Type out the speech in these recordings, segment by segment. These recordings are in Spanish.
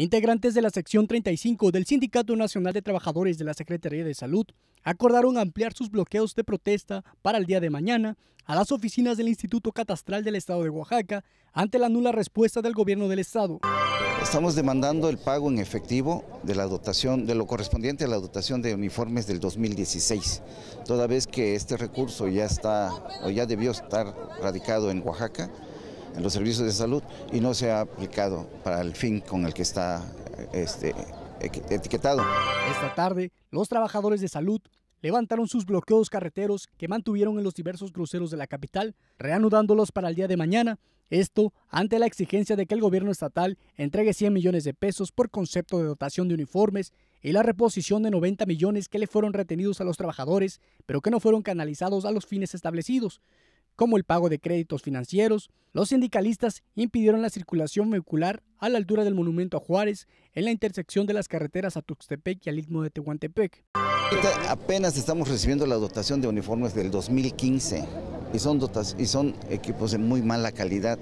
Integrantes de la sección 35 del Sindicato Nacional de Trabajadores de la Secretaría de Salud acordaron ampliar sus bloqueos de protesta para el día de mañana a las oficinas del Instituto Catastral del Estado de Oaxaca ante la nula respuesta del gobierno del Estado. Estamos demandando el pago en efectivo de la dotación, de lo correspondiente a la dotación de uniformes del 2016, toda vez que este recurso ya está o ya debió estar radicado en Oaxaca en los servicios de salud y no se ha aplicado para el fin con el que está este, etiquetado. Esta tarde, los trabajadores de salud levantaron sus bloqueos carreteros que mantuvieron en los diversos cruceros de la capital, reanudándolos para el día de mañana. Esto ante la exigencia de que el gobierno estatal entregue 100 millones de pesos por concepto de dotación de uniformes y la reposición de 90 millones que le fueron retenidos a los trabajadores, pero que no fueron canalizados a los fines establecidos como el pago de créditos financieros, los sindicalistas impidieron la circulación vehicular a la altura del monumento a Juárez en la intersección de las carreteras a Tuxtepec y al Istmo de Tehuantepec. apenas estamos recibiendo la dotación de uniformes del 2015 y son, y son equipos de muy mala calidad,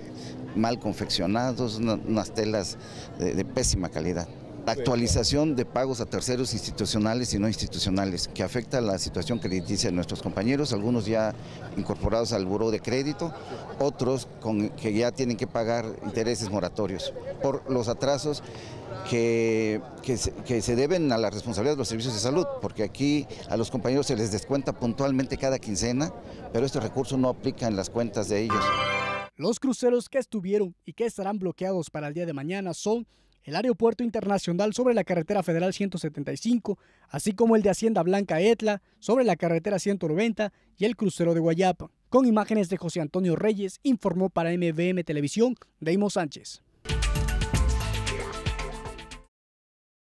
mal confeccionados, unas telas de pésima calidad la actualización de pagos a terceros institucionales y no institucionales, que afecta la situación crediticia de nuestros compañeros, algunos ya incorporados al buró de crédito, otros con, que ya tienen que pagar intereses moratorios por los atrasos que, que, se, que, se, deben a la responsabilidad de los servicios de salud, porque aquí a los compañeros se les descuenta puntualmente cada quincena, pero este recurso no aplica en las cuentas de ellos. Los cruceros que estuvieron y que estarán bloqueados para el día de mañana son el Aeropuerto Internacional sobre la Carretera Federal 175, así como el de Hacienda Blanca Etla sobre la Carretera 190 y el crucero de Guayapa. Con imágenes de José Antonio Reyes, informó para MVM Televisión Deimo Sánchez.